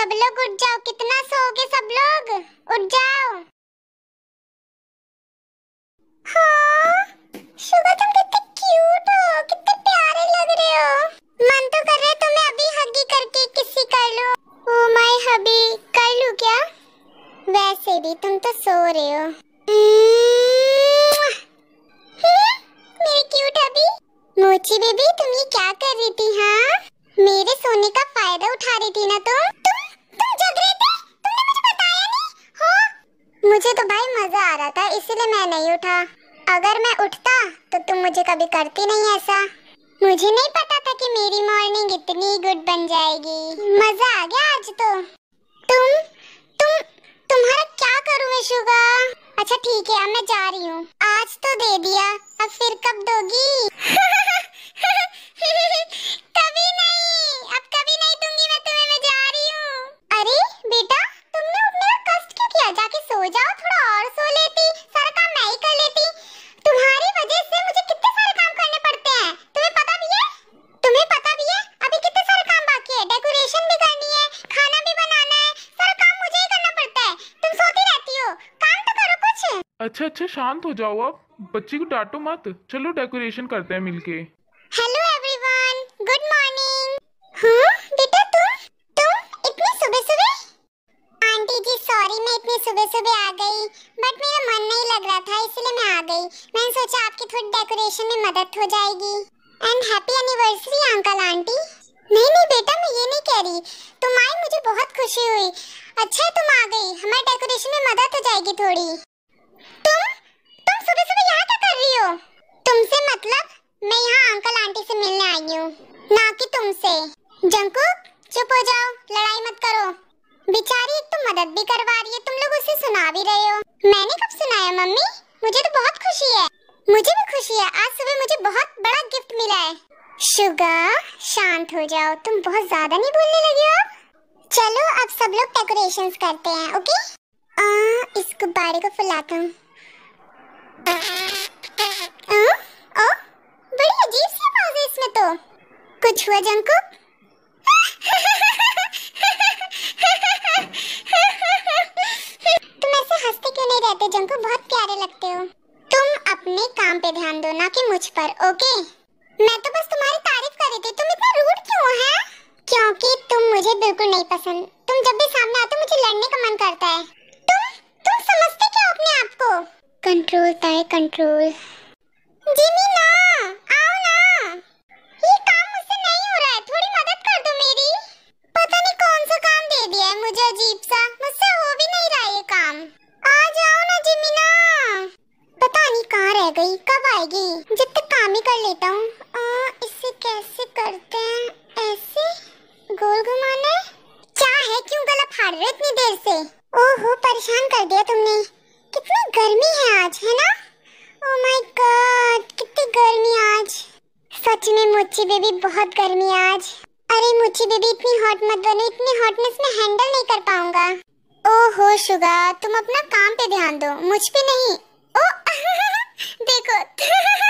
सब लोग उठ जाओ कितना सोओगे सब लोग उठ जाओ हाँ तुम कितने क्यूट हो कितने प्यारे लग रहे हो मन तो कर तुम्हें अभी हगी करके किसी कर लो माय हबी कर क्या वैसे भी तुम तो सो रहे हो नहीं उठा अगर मैं उठता तो तुम मुझे कभी करती नहीं ऐसा मुझे नहीं पता था कि मेरी मॉर्निंग इतनी गुड बन जाएगी मजा आ गया आज तो तुम तुम तुम्हारा क्या करूं मैं शुगा अच्छा ठीक है अब मैं जा रही हूँ आज तो दे दिया अब फिर कब दोगी कभी नहीं अब कभी नहीं दूंगी मैं तुम्हें मैं जा रही हूँ अरे बेटा तुमने मेरा कष्ट क्यों किया जाके सो जाओ थोड़ा अच्छा अच्छा शांत हो जाओ आप बच्ची को डांटो मत चलो डेकोरेशन करते हैं मिलके हेलो एवरीवन गुड मॉर्निंग बेटा तुम तुम इतनी सुबह सुबह आंटी जी सॉरी मैं इतनी सुबह सुबह आ गई बट मेरा मन नहीं लग रहा था इसलिए मैं आ गई मैंने सोचा आपकी थोड़ी डेकोरेशन में मदद हो जाएगी and happy anniversary uncle aunty नहीं नहीं बेटा मैं ये नहीं कह रही तुम आई मुझे बहुत खुशी हुई अच्छा तुम आ गई हमारे डेकोरेशन में मदद हो जाएगी थोड़ी तुम तुम सुबह सुबह यहाँ क्या कर रही हो तुमसे मतलब मैं यहाँ अंकल आंटी से मिलने आई हूँ ना कि तुमसे जंकू चुप हो जाओ लड़ाई मत करो एक तो मदद भी करवा रही है तुम लोग उसे सुना भी रहे हो मैंने कब सुनाया मम्मी मुझे तो बहुत खुशी है मुझे भी खुशी है आज सुबह मुझे बहुत बड़ा गिफ्ट मिला है शुगा शांत हो जाओ तुम बहुत ज्यादा नहीं बोलने लगे हो चलो अब सब लोग डेकोरेशन करते हैं ओके आ... इस गुब्बारे को फुलाता हूँ बड़ी अजीब सी आवाज है इसमें तो कुछ हुआ तुम ऐसे हंसते क्यों नहीं रहते बहुत प्यारे लगते हो तुम अपने काम पे ध्यान दो ना कि मुझ पर ओके मैं तो बस तुम्हारी तारीफ कर रही थी तुम इतना रूड क्यों है क्योंकि तुम मुझे बिल्कुल नहीं पसंद तुम जब भी सामने आते हो मुझे लड़ने का मन करता है कंट्रोल ताए कंट्रोल जिमी ना आओ ना ये काम मुझसे नहीं हो रहा है थोड़ी मदद कर दो मेरी पता नहीं कौन सा काम दे दिया है मुझे अजीब सा मुझसे हो भी नहीं रहा ये काम आ जाओ ना जिमी ना पता नहीं कहाँ रह गई कब आएगी जब तक काम ही कर लेता हूँ इसे कैसे करते हैं ऐसे गोल घुमाना क्या है क्यों गला फाड़ रहे इतनी देर से ओहो परेशान कर दिया तुमने कितनी गर्मी है आज है ना ओह माय गॉड कितनी गर्मी आज सच में मुच्ची बेबी बहुत गर्मी आज अरे मुच्ची बेबी इतनी हॉट मत बनो इतनी हॉटनेस में हैंडल नहीं कर पाऊंगा ओहो शुगा तुम अपना काम पे ध्यान दो मुझ पे नहीं ओ देखो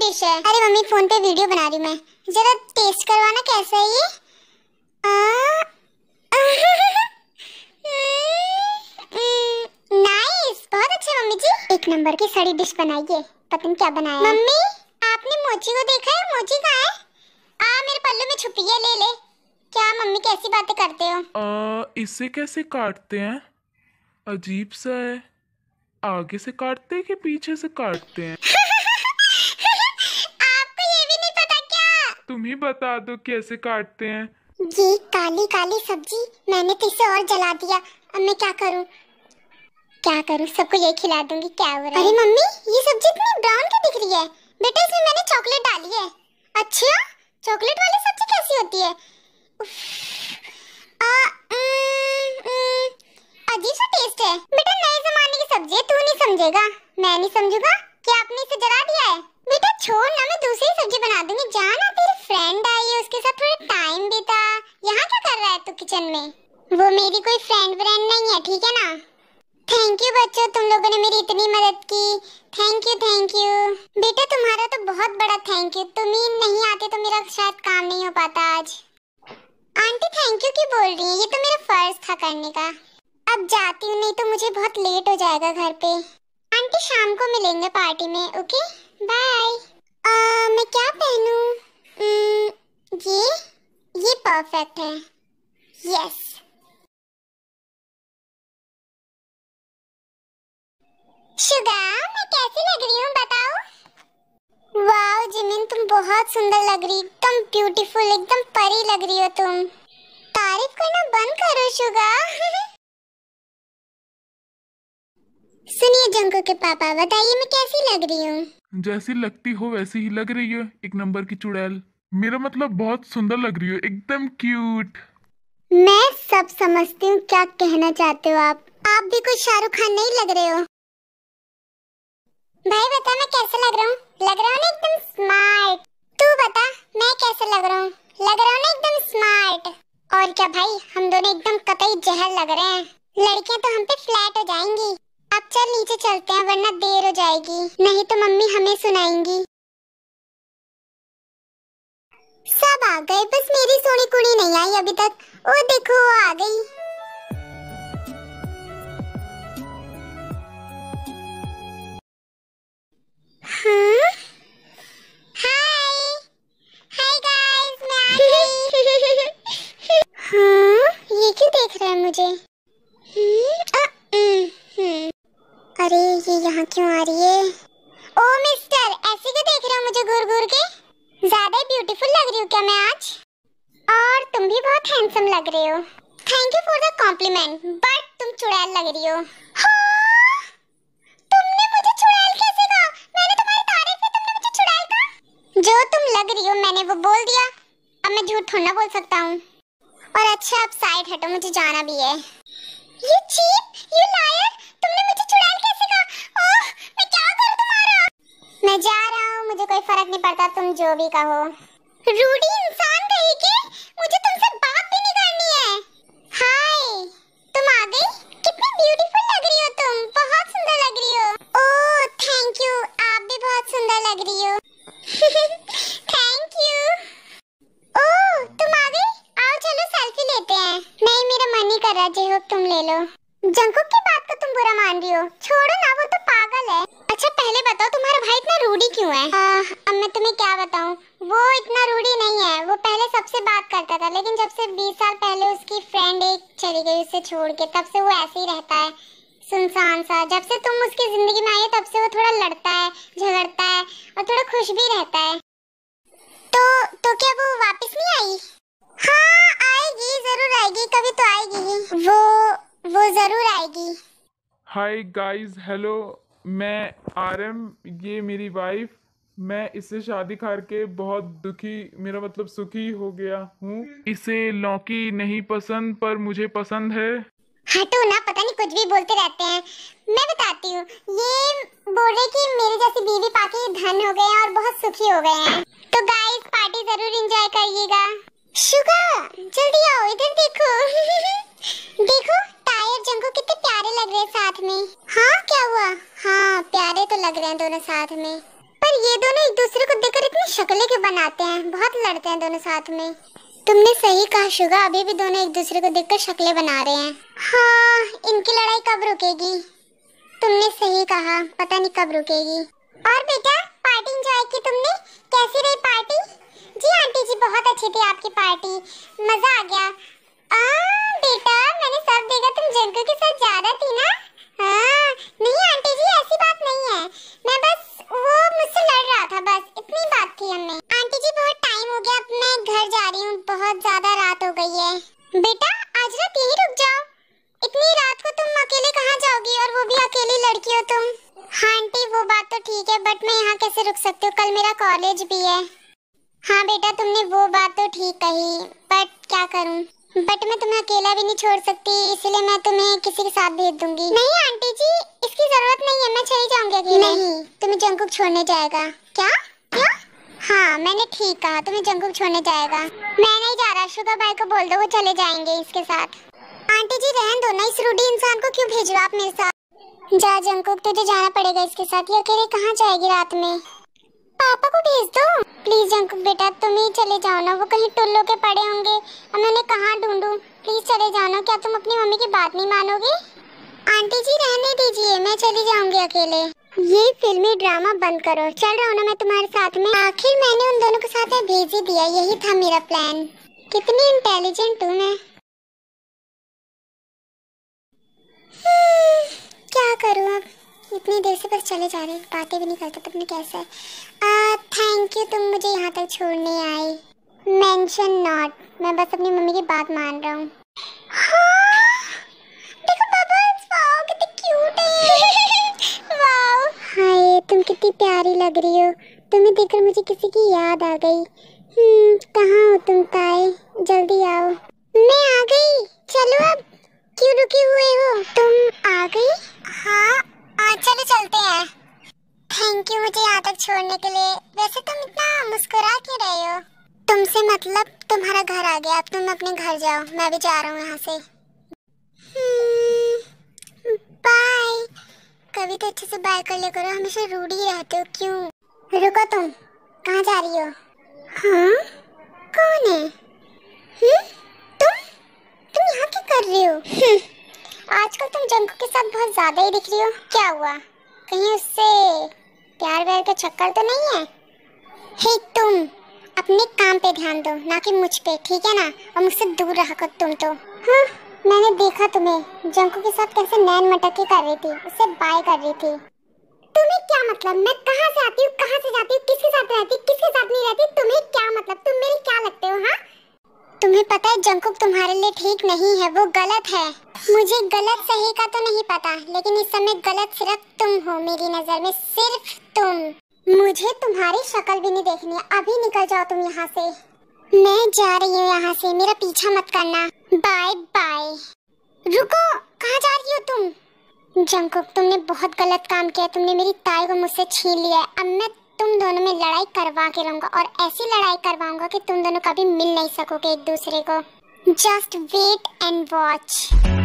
डिश है अरे मम्मी फोन पे वीडियो बना रही मैं जरा टेस्ट करवाना कैसा है ये नाइस हम्म, बहुत अच्छा मम्मी जी एक नंबर की सड़ी डिश बनाइए पता क्या बनाया मम्मी आपने मोची को देखा है मोची कहाँ है आ मेरे पल्लू में छुपी है ले ले क्या मम्मी कैसी बातें करते हो आ, इसे कैसे काटते हैं अजीब सा है आगे से काटते हैं कि पीछे से काटते हैं तुम ही बता दो कैसे काटते हैं ये काली काली सब्जी मैंने तो इसे और जला दिया अब मैं क्या करूं क्या करूं सबको ये खिला दूंगी क्या हो रहा है अरे मम्मी ये सब्जी इतनी ब्राउन क्यों दिख रही है बेटा इसमें मैंने चॉकलेट डाली है अच्छा चॉकलेट वाली सब्जी कैसी होती है आ, न, अजीब सा टेस्ट है बेटा नए जमाने की सब्जी तू नहीं समझेगा मैं नहीं समझूंगा क्या आपने इसे जला दिया है बेटा छोड़ ना मैं दूसरी सब्जी बना दूंगी जाना फ्रेंड आई है उसके साथ थोड़ा टाइम बिता यहाँ क्या कर रहा है तू किचन में वो मेरी कोई फ्रेंड व्रेंड नहीं है ठीक है ना थैंक यू बच्चों तुम लोगों ने मेरी इतनी मदद की थैंक यू थैंक यू बेटा तुम्हारा तो बहुत बड़ा थैंक यू तुम ही नहीं आते तो मेरा शायद काम नहीं हो पाता आज आंटी थैंक यू क्यों बोल रही है ये तो मेरा फर्ज था करने का अब जाती हूँ नहीं तो मुझे बहुत लेट हो जाएगा घर पे आंटी शाम को मिलेंगे पार्टी में ओके बाय मैं क्या पहनूँ हम्म, ये ये परफेक्ट है यस शुगा मैं कैसी लग रही हूँ बताओ वाओ जिमिन तुम बहुत सुंदर लग रही एकदम ब्यूटीफुल एकदम परी लग रही हो तुम तारीफ करना बंद करो शुगा सुनिए जंकू के पापा बताइए मैं कैसी लग रही हूँ जैसी लगती हो वैसी ही लग रही हो एक नंबर की चुड़ैल मेरा मतलब बहुत सुंदर लग रही हो एकदम क्यूट मैं सब समझती हूँ क्या कहना चाहते हो आप आप भी कुछ शाहरुख खान नहीं लग रहे हो भाई बता मैं कैसे लग रहा हूँ लग रहा हूँ ना एकदम स्मार्ट तू बता मैं कैसे लग रहा हूँ लग रहा हूँ ना एकदम स्मार्ट और क्या भाई हम दोनों एकदम कतई जहर लग रहे हैं लड़कियाँ तो हम पे फ्लैट हो जाएंगी अब चल नीचे चलते हैं वरना देर हो जाएगी नहीं तो मम्मी हमें सुनाएंगी सब आ गए बस मेरी सोनी कुड़ी नहीं आई अभी तक ओ देखो वो आ गई हाँ? ये क्यों देख रहा है मुझे हम्म? अरे ये यहाँ क्यों आ रही है ओ मिस्टर ऐसे क्यों देख रहे हो मुझे घूर घूर के ज्यादा ब्यूटीफुल लग रही हूँ क्या मैं आज और तुम भी बहुत हैंडसम लग रहे हो thank you for the compliment but तुम चुड़ैल लग रही हो हाँ? तुमने मुझे चुड़ैल कैसे कहा मैंने तुम्हारी तारीफ में तुमने मुझे चुड़ैल कहा जो तुम लग रही हो मैंने वो बोल दिया अब मैं झूठ थोड़ा बोल सकता हूँ और अच्छा अब साइड हटो मुझे जाना भी है ये चीप ये लायर मैं जा रहा हूँ मुझे कोई फर्क नहीं पड़ता तुम जो भी कहो रूडी इंसान कही के मुझे तुमसे बात भी नहीं करनी है हाय तुम आ गई कितनी ब्यूटीफुल लग रही हो तुम बहुत सुंदर लग रही हो चली गई उसे छोड़ के तब से वो ऐसे ही रहता है सुनसान सा जब से तुम उसकी जिंदगी में आए तब से वो थोड़ा लड़ता है झगड़ता है और थोड़ा खुश भी रहता है तो तो क्या वो वापस नहीं आई हाँ आएगी जरूर आएगी कभी तो आएगी वो वो जरूर आएगी हाय गाइस हेलो मैं आरएम ये मेरी वाइफ मैं इसे शादी करके बहुत दुखी मेरा मतलब सुखी हो गया हूँ इसे लौकी नहीं पसंद पर मुझे पसंद है हटो हाँ तो ना पता नहीं कुछ भी बोलते रहते हैं मैं बताती हूँ ये बोल रहे कि मेरे जैसी बीवी पाके धन हो गए और बहुत सुखी हो गए हैं तो गाइस पार्टी जरूर एंजॉय करिएगा शुगा जल्दी आओ इधर देखो देखो टायर जंगो कितने प्यारे लग रहे हैं साथ में हाँ क्या हुआ हाँ प्यारे तो लग रहे हैं दोनों साथ में ये दोनों एक दूसरे को देखकर इतनी शक्ले के बनाते हैं बहुत लड़ते हैं दोनों साथ में तुमने सही कहा शुगा अभी भी दोनों एक दूसरे को देखकर शक्लें बना रहे हैं हाँ इनकी लड़ाई कब रुकेगी तुमने सही कहा पता नहीं कब रुकेगी और बेटा पार्टी एंजॉय की तुमने कैसी रही पार्टी जी आंटी जी बहुत अच्छी थी आपकी पार्टी मजा आ गया आ हाँ बेटा तुमने वो बात तो ठीक कही बट क्या करूँ बट मैं तुम्हें अकेला भी नहीं छोड़ सकती इसलिए मैं तुम्हें किसी के साथ भेज दूंगी नहीं आंटी जी इसकी जरूरत नहीं है मैं चली जाऊंगी अकेले नहीं तुम्हें जंगकुक छोड़ने जाएगा क्या क्या हाँ मैंने ठीक कहा तुम्हें जंगकुक छोड़ने जाएगा मैं नहीं जा रहा शुगर भाई को बोल दो वो चले जाएंगे इसके साथ आंटी जी रहन दो ना इस रूढ़ी इंसान को क्यों रहा आप मेरे साथ जा जंगकुक तुझे जाना पड़ेगा इसके साथ ये अकेले कहाँ जाएगी रात में पापा को भेज दो प्लीज अंकुक बेटा तुम ही चले जाओ ना वो कहीं टुल्लो के पड़े होंगे अब मैंने कहाँ ढूंढूं प्लीज चले जाओ क्या तुम अपनी मम्मी की बात नहीं मानोगे आंटी जी रहने दीजिए मैं चली जाऊंगी अकेले ये फिल्मी ड्रामा बंद करो चल रहा हूँ ना मैं तुम्हारे साथ में आखिर मैंने उन दोनों के साथ भेज ही दिया यही था मेरा प्लान कितनी इंटेलिजेंट हूँ मैं अपनी दिल से बस चले जा रहे बातें भी नहीं करते तुमने कैसे थैंक यू तुम मुझे यहाँ तक छोड़ने आई मेंशन नॉट मैं बस अपनी मम्मी की बात मान रहा हूँ हाँ? तुम कितनी प्यारी लग रही हो तुम्हें देखकर मुझे किसी की याद आ गई हम्म कहाँ हो तुम ताए जल्दी आओ मैं आ गई चलो अब क्यों रुके हुए हो तुम आ गई हाँ हाँ, चले चलते हैं थैंक यू मुझे यहाँ तक छोड़ने के लिए वैसे तुम इतना मुस्कुरा के रहे हो तुमसे मतलब तुम्हारा घर आ गया अब तुम अपने घर जाओ मैं भी जा रहा हूँ यहाँ से बाय hmm, कभी तो अच्छे से बाय कर ले करो हमेशा रूढ़ी रहते हो क्यों रुको तुम कहाँ जा रही हो हाँ कौन है हुँ? Hmm, तुम तुम यहाँ क्या कर रही हो hmm। आजकल तुम जंगो के साथ बहुत ज्यादा ही दिख रही हो क्या हुआ कहीं उससे प्यार व्यार का चक्कर तो नहीं है हे तुम अपने काम पे ध्यान दो ना कि मुझ पे ठीक है ना और मुझसे दूर रहा कर तुम तो हाँ मैंने देखा तुम्हें जंकू के साथ कैसे नैन मटके कर रही थी उससे बाय कर रही थी तुम्हें क्या मतलब मैं कहाँ से आती हूँ कहाँ से जाती हूँ किसके साथ रहती किसके साथ नहीं रहती तुम्हें क्या मतलब तुम मेरे क्या लगते हो हाँ तुम्हें पता है जंकुक तुम्हारे लिए ठीक नहीं है वो गलत है मुझे गलत सही का तो नहीं पता लेकिन इस समय गलत सिर्फ तुम हो मेरी नजर में सिर्फ तुम मुझे तुम्हारी शक्ल भी नहीं देखनी अभी निकल जाओ तुम यहाँ से मैं जा रही हूँ यहाँ से मेरा पीछा मत करना बाय बाय रुको कहाँ जा रही हो तुम जंकुक तुमने बहुत गलत काम किया तुमने मेरी ताई को मुझसे छीन लिया अब मैं तुम दोनों में लड़ाई करवा के रहूंगा और ऐसी लड़ाई करवाऊंगा कि तुम दोनों कभी मिल नहीं सकोगे एक दूसरे को जस्ट वेट एंड वॉच